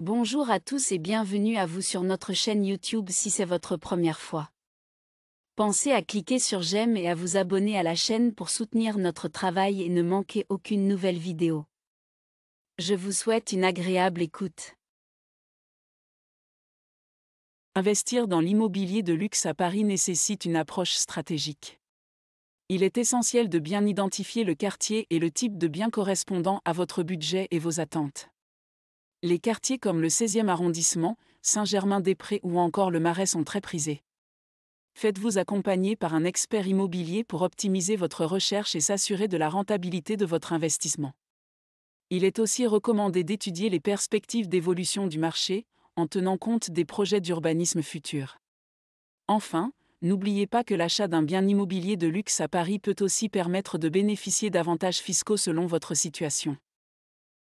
Bonjour à tous et bienvenue à vous sur notre chaîne YouTube si c'est votre première fois. Pensez à cliquer sur j'aime et à vous abonner à la chaîne pour soutenir notre travail et ne manquer aucune nouvelle vidéo. Je vous souhaite une agréable écoute. Investir dans l'immobilier de luxe à Paris nécessite une approche stratégique. Il est essentiel de bien identifier le quartier et le type de bien correspondant à votre budget et vos attentes. Les quartiers comme le 16e arrondissement, Saint-Germain-des-Prés ou encore le Marais sont très prisés. Faites-vous accompagner par un expert immobilier pour optimiser votre recherche et s'assurer de la rentabilité de votre investissement. Il est aussi recommandé d'étudier les perspectives d'évolution du marché, en tenant compte des projets d'urbanisme futurs. Enfin, n'oubliez pas que l'achat d'un bien immobilier de luxe à Paris peut aussi permettre de bénéficier d'avantages fiscaux selon votre situation.